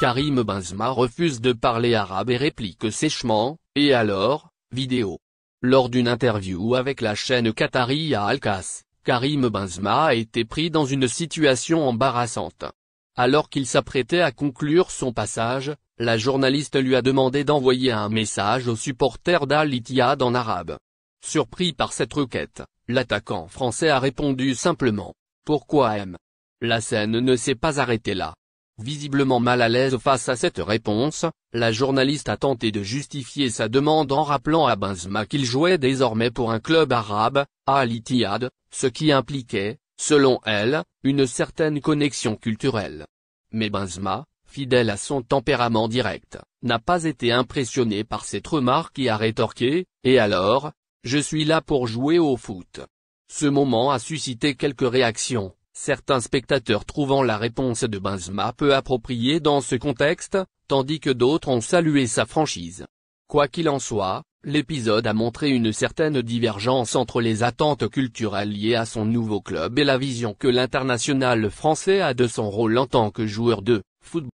Karim Benzema refuse de parler arabe et réplique sèchement, et alors, vidéo. Lors d'une interview avec la chaîne Qatari à Alcas, Karim Benzema a été pris dans une situation embarrassante. Alors qu'il s'apprêtait à conclure son passage, la journaliste lui a demandé d'envoyer un message aux supporters d'Al Ittihad en arabe. Surpris par cette requête, l'attaquant français a répondu simplement « Pourquoi M ?» La scène ne s'est pas arrêtée là. Visiblement mal à l'aise face à cette réponse, la journaliste a tenté de justifier sa demande en rappelant à Benzema qu'il jouait désormais pour un club arabe, à Al-Ittihad, ce qui impliquait, selon elle, une certaine connexion culturelle. Mais Benzema, fidèle à son tempérament direct, n'a pas été impressionné par cette remarque et a rétorqué, et alors, je suis là pour jouer au foot. Ce moment a suscité quelques réactions certains spectateurs trouvant la réponse de Benzema peu appropriée dans ce contexte, tandis que d'autres ont salué sa franchise. Quoi qu'il en soit, l'épisode a montré une certaine divergence entre les attentes culturelles liées à son nouveau club et la vision que l'international français a de son rôle en tant que joueur de football.